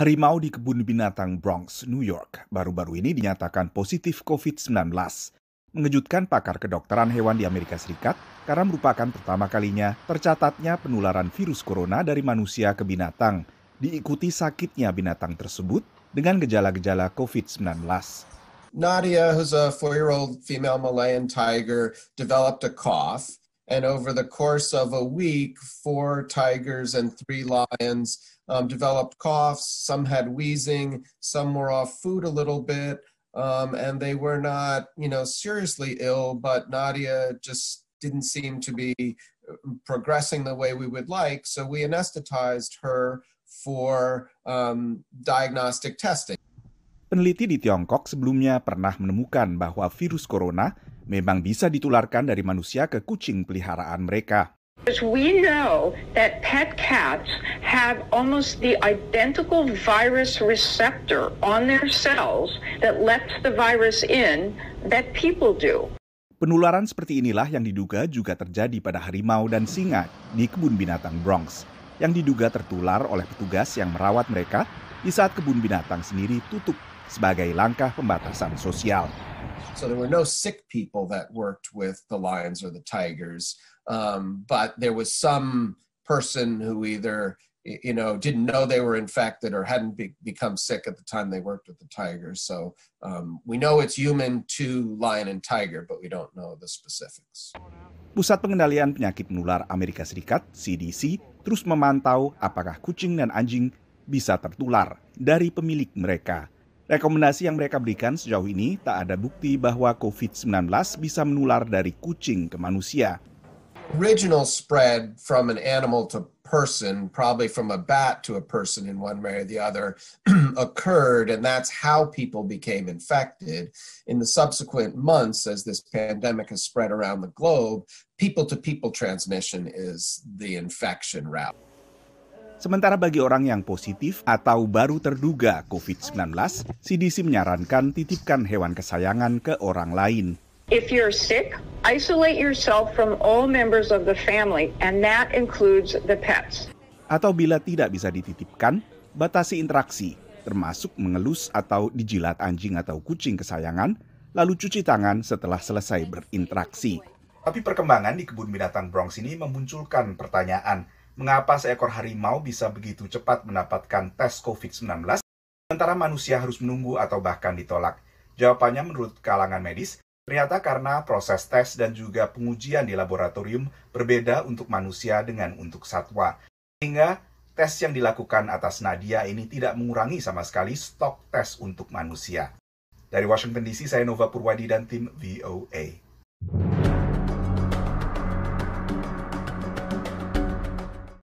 harimau di kebun binatang Bronx, New York, baru-baru ini dinyatakan positif COVID-19. Mengejutkan pakar kedokteran hewan di Amerika Serikat karena merupakan pertama kalinya tercatatnya penularan virus corona dari manusia ke binatang, diikuti sakitnya binatang tersebut dengan gejala-gejala COVID-19. Nadia, who's a four-year-old female Malayan tiger, developed a cough. And over the course of a week, four tigers and three lions um, developed coughs. Some had wheezing. Some were off food a little bit. Um, and they were not, you know, seriously ill, but Nadia just didn't seem to be uh, progressing the way we would like. So we anesthetized her for um, diagnostic testing. peneliti di Tiongkok sebelumnya pernah menemukan bahwa virus corona memang bisa ditularkan dari manusia ke kucing peliharaan mereka. We know that pet cats have almost the identical virus receptor on their cells that lets the virus in that people do. Penularan seperti inilah yang diduga juga terjadi pada harimau dan singa di kebun binatang Bronx, yang diduga tertular oleh petugas yang merawat mereka di saat kebun binatang sendiri tutup sebagai langkah pembatasan sosial. So there were no sick people that worked with the lions or the tigers, um, but there was some person who either you know didn't know they were infected or hadn't be, become sick at the time they worked with the tigers. So um, we know it's human to lion and tiger, but we don't know the specifics. Pusat Pengendalian Penyakit Menular Amerika Serikat (CDC) terus memantau apakah kucing dan anjing bisa tertular dari pemilik mereka Rekomendasi yang mereka berikan sejauh ini tak ada bukti bahwa COVID-19 bisa menular dari kucing ke manusia. Original spread from an animal to person, probably from a bat to a person in one way or the other, occurred, and that's how people became infected. In the subsequent months, as this pandemic has spread around the globe, people to people transmission is the infection route. Sementara bagi orang yang positif atau baru terduga COVID-19, CDC menyarankan titipkan hewan kesayangan ke orang lain. If you're sick, isolate yourself from all members of the family and that includes the pets. Atau bila tidak bisa dititipkan, batasi interaksi, termasuk mengelus atau dijilat anjing atau kucing kesayangan, lalu cuci tangan setelah selesai berinteraksi. Tapi perkembangan di kebun binatang Bronx ini memunculkan pertanyaan, mengapa seekor harimau bisa begitu cepat mendapatkan tes COVID-19, sementara manusia harus menunggu atau bahkan ditolak. Jawabannya menurut kalangan medis, ternyata karena proses tes dan juga pengujian di laboratorium berbeda untuk manusia dengan untuk satwa. Sehingga tes yang dilakukan atas Nadia ini tidak mengurangi sama sekali stok tes untuk manusia. Dari Washington DC, saya Nova Purwadi dan tim VOA.